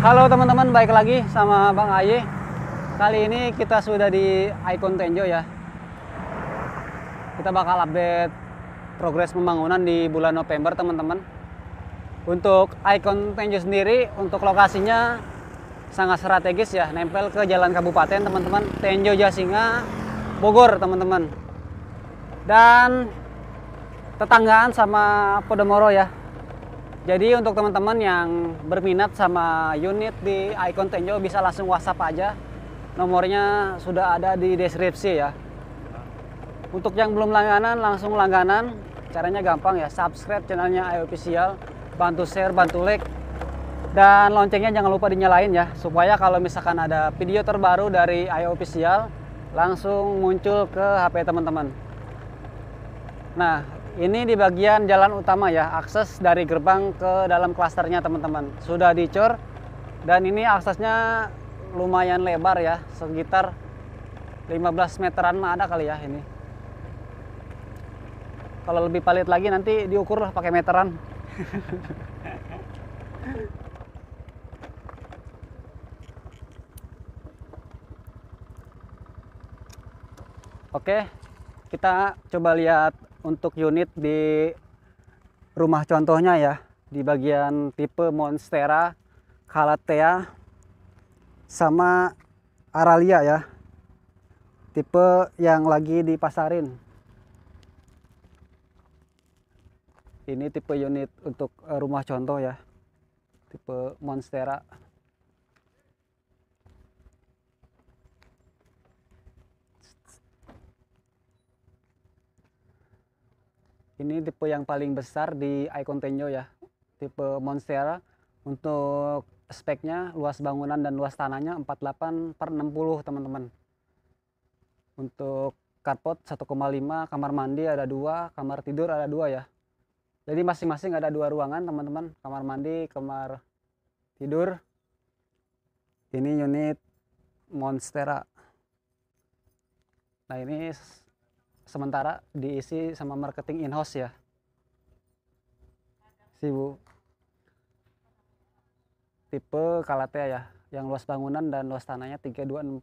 Halo teman-teman, baik lagi sama Bang Aye. Kali ini kita sudah di Icon Tenjo ya. Kita bakal update progres pembangunan di bulan November teman-teman. Untuk Icon Tenjo sendiri, untuk lokasinya sangat strategis ya, nempel ke jalan kabupaten teman-teman. Tenjo Jasinga, Bogor teman-teman. Dan tetanggaan sama Podomoro ya, jadi untuk teman-teman yang berminat sama unit di Icon Tenjo bisa langsung WhatsApp aja. Nomornya sudah ada di deskripsi ya. Untuk yang belum langganan langsung langganan. Caranya gampang ya, subscribe channelnya Ayo Official, bantu share, bantu like. Dan loncengnya jangan lupa dinyalain ya, supaya kalau misalkan ada video terbaru dari Ayo Official, langsung muncul ke HP teman-teman. Nah, ini di bagian jalan utama ya, akses dari gerbang ke dalam klasternya teman-teman. Sudah dicor dan ini aksesnya lumayan lebar ya, sekitar 15 meteran mah ada kali ya ini. Kalau lebih palit lagi nanti diukur lah pakai meteran. Oke, kita coba lihat untuk unit di rumah contohnya ya di bagian tipe Monstera, Calathea sama Aralia ya. Tipe yang lagi dipasarin. Ini tipe unit untuk eh, rumah contoh ya. Tipe Monstera. Ini tipe yang paling besar di Icon Tenyo ya. Tipe Monstera untuk speknya luas bangunan dan luas tanahnya 48 per 60 teman-teman. Untuk carport 1,5, kamar mandi ada dua, kamar tidur ada dua ya. Jadi masing-masing ada dua ruangan teman-teman, kamar mandi, kamar tidur. Ini unit Monstera. Nah ini sementara diisi sama marketing in house ya si bu tipe kalatea ya yang luas bangunan dan luas tanahnya 3260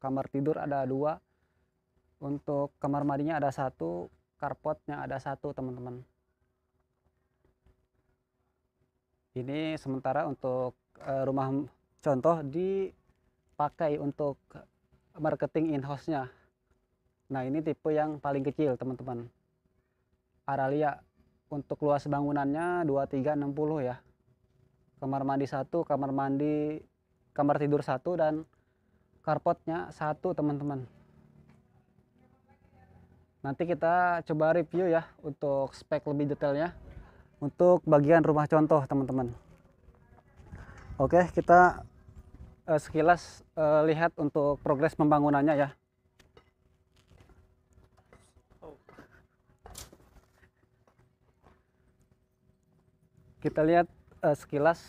kamar tidur ada dua untuk kamar mandinya ada satu karpotnya ada satu teman-teman ini sementara untuk eh, rumah contoh dipakai untuk marketing in house-nya Nah ini tipe yang paling kecil teman-teman. Aralia untuk luas bangunannya 2360 ya. Kamar mandi satu, kamar mandi, kamar tidur satu dan karpotnya satu teman-teman. Nanti kita coba review ya untuk spek lebih detailnya untuk bagian rumah contoh teman-teman. Oke kita eh, sekilas eh, lihat untuk progres pembangunannya ya. kita lihat uh, sekilas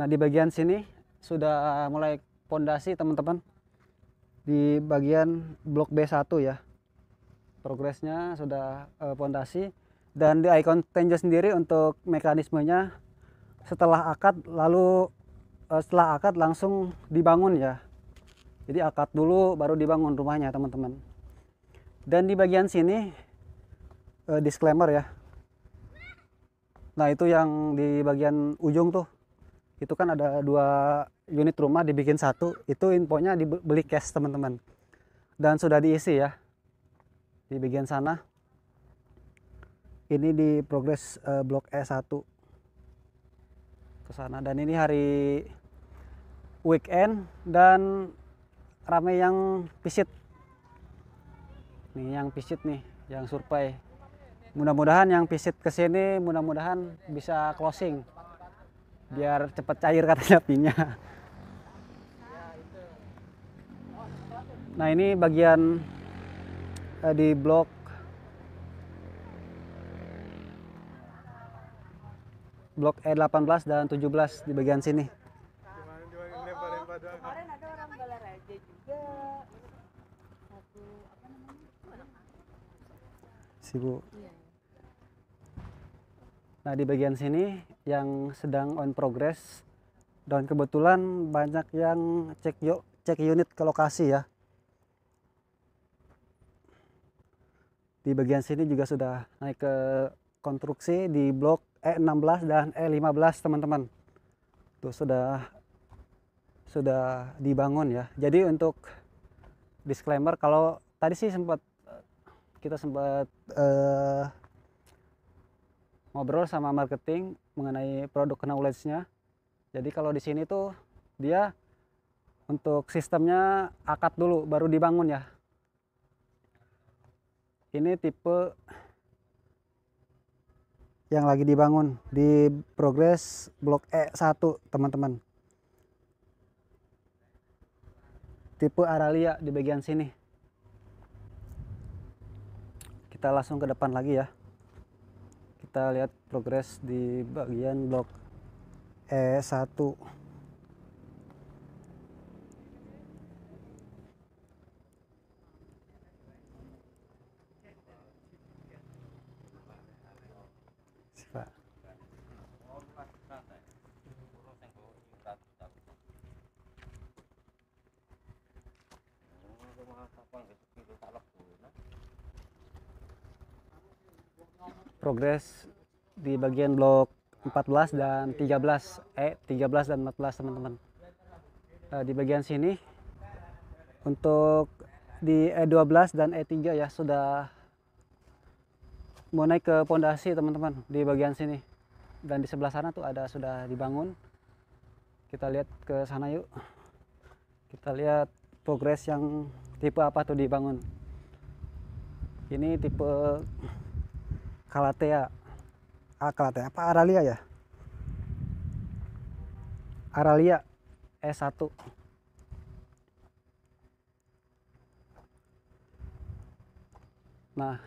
nah di bagian sini sudah mulai pondasi teman-teman di bagian blok B1 ya progresnya sudah eh, pondasi uh, dan di icon tenja sendiri untuk mekanismenya setelah akad lalu uh, setelah akad langsung dibangun ya jadi akad dulu baru dibangun rumahnya teman-teman dan di bagian sini uh, disclaimer ya Nah itu yang di bagian ujung tuh, itu kan ada dua unit rumah dibikin satu, itu infonya dibeli cash teman-teman. Dan sudah diisi ya, di bagian sana. Ini di progres uh, blok E1 ke sana dan ini hari weekend dan rame yang visit nih yang visit nih yang survei mudah-mudahan yang visit ke sini mudah-mudahan bisa closing biar cepat cair katanya pinya nah ini bagian eh, di blok blok E18 dan 17 di bagian sini sih iya, iya. Nah di bagian sini yang sedang on progress dan kebetulan banyak yang cek yuk cek unit ke lokasi ya. Di bagian sini juga sudah naik ke konstruksi di blok E16 dan E15 teman-teman. Tuh sudah sudah dibangun ya. Jadi untuk disclaimer kalau tadi sih sempat kita sempat uh, ngobrol sama marketing mengenai produk knowledge-nya. Jadi kalau di sini tuh dia untuk sistemnya akad dulu baru dibangun ya. Ini tipe yang lagi dibangun di progres blok E1 teman-teman. Tipe Aralia di bagian sini kita langsung ke depan lagi ya kita lihat progres di bagian blok E1 progres di bagian blok 14 dan 13 eh 13 dan 14 teman-teman uh, di bagian sini untuk di E12 dan E3 ya sudah mau naik ke pondasi teman-teman di bagian sini dan di sebelah sana tuh ada sudah dibangun kita lihat ke sana yuk kita lihat progres yang tipe apa tuh dibangun ini tipe Calathea ya. ah, apa Aralia ya Aralia e S1 nah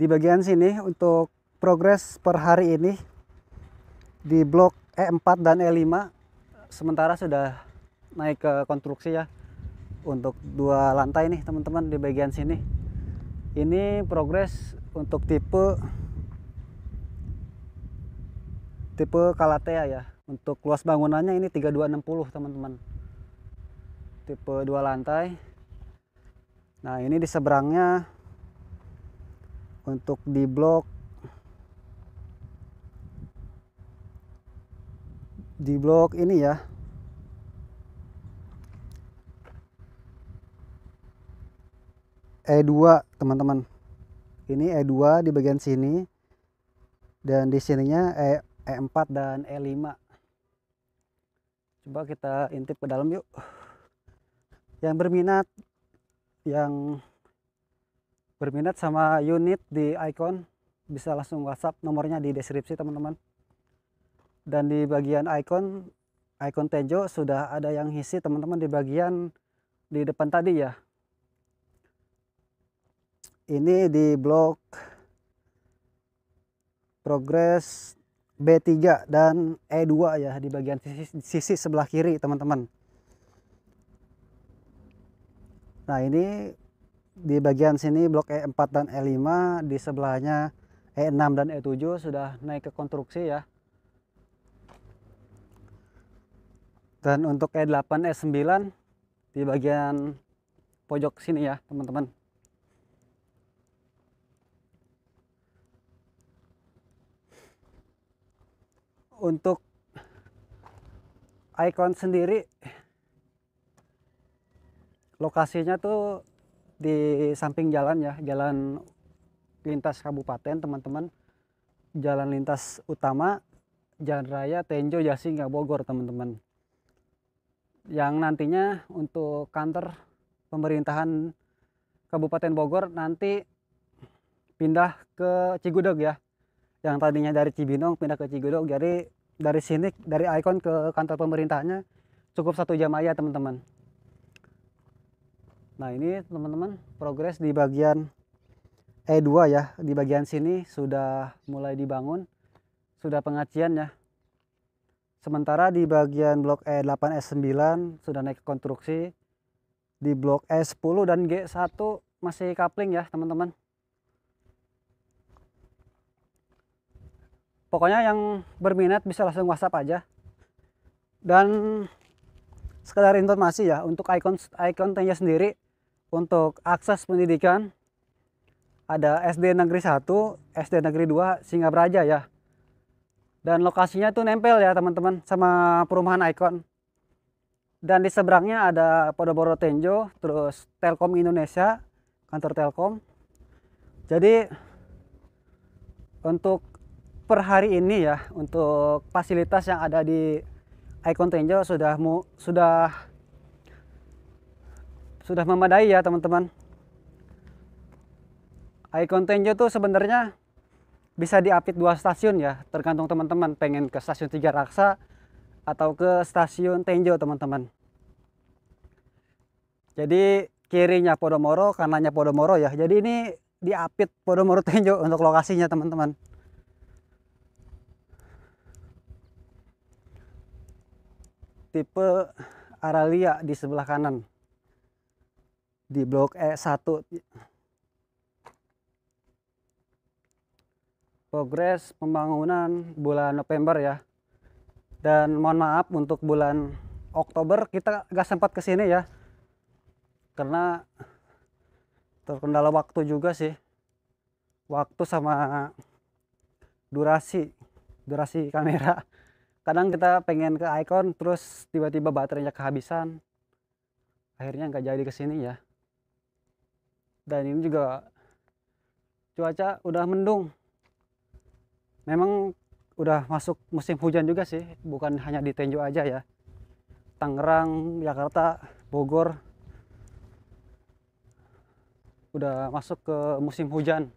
di bagian sini untuk progres per hari ini di blok E4 dan E5 sementara sudah naik ke konstruksi ya untuk dua lantai nih teman-teman di bagian sini ini progres untuk tipe tipe Kalatea ya untuk luas bangunannya ini 3260 teman-teman tipe dua lantai nah ini di seberangnya untuk di blok di blok ini ya E2 teman-teman ini E2 di bagian sini dan di sininya e, E4 dan E5 coba kita intip ke dalam yuk yang berminat yang berminat sama unit di icon bisa langsung whatsapp nomornya di deskripsi teman-teman dan di bagian icon icon Tejo sudah ada yang isi teman-teman di bagian di depan tadi ya ini di blok progres B3 dan E2 ya di bagian sisi, sisi sebelah kiri teman-teman nah ini di bagian sini blok E4 dan E5 di sebelahnya E6 dan E7 sudah naik ke konstruksi ya dan untuk E8 E9 di bagian pojok sini ya teman-teman untuk icon sendiri lokasinya tuh di samping jalan ya jalan lintas kabupaten teman-teman jalan lintas utama jalan raya Tenjo Jasinga Bogor teman-teman yang nantinya untuk kantor pemerintahan Kabupaten Bogor nanti pindah ke Cigudeg ya yang tadinya dari Cibinong pindah ke Cigodok jadi dari sini dari ikon ke kantor pemerintahnya cukup satu jam aja teman-teman nah ini teman-teman progres di bagian E2 ya di bagian sini sudah mulai dibangun sudah pengacian ya sementara di bagian blok E8 e S9 sudah naik konstruksi di blok e S10 dan G1 masih coupling ya teman-teman pokoknya yang berminat bisa langsung whatsapp aja dan sekedar informasi ya untuk icon icon tanya sendiri untuk akses pendidikan ada SD Negeri 1, SD Negeri 2 Singabraja ya. Dan lokasinya tuh nempel ya teman-teman sama perumahan Icon. Dan di seberangnya ada Podoboro Tenjo, terus Telkom Indonesia, kantor Telkom. Jadi untuk per hari ini ya untuk fasilitas yang ada di Icon Tenjo sudah mu, sudah sudah memadai ya teman-teman. Icon Tenjo tuh sebenarnya bisa diapit dua stasiun ya, tergantung teman-teman pengen ke stasiun Tiga Raksa atau ke stasiun Tenjo teman-teman. Jadi kirinya Podomoro, kanannya Podomoro ya. Jadi ini diapit Podomoro Tenjo untuk lokasinya teman-teman. tipe Aralia di sebelah kanan di blok E1 progres pembangunan bulan November ya dan mohon maaf untuk bulan Oktober kita gak sempat kesini ya karena terkendala waktu juga sih waktu sama durasi durasi kamera kadang kita pengen ke Icon terus tiba-tiba baterainya kehabisan akhirnya nggak jadi kesini ya dan ini juga cuaca udah mendung memang udah masuk musim hujan juga sih bukan hanya di Tenjo aja ya Tangerang, Jakarta, Bogor udah masuk ke musim hujan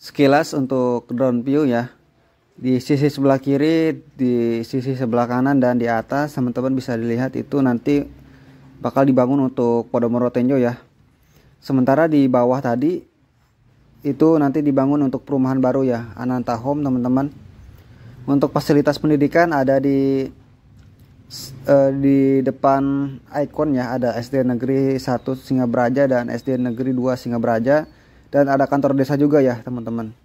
sekilas untuk drone view ya di sisi sebelah kiri, di sisi sebelah kanan dan di atas teman-teman bisa dilihat itu nanti bakal dibangun untuk Podomoro Tenjo ya. Sementara di bawah tadi itu nanti dibangun untuk perumahan baru ya, Ananta Home teman-teman. Untuk fasilitas pendidikan ada di uh, di depan ikon ya, ada SD Negeri 1 Singa Beraja dan SD Negeri 2 Singa Beraja dan ada kantor desa juga ya, teman-teman.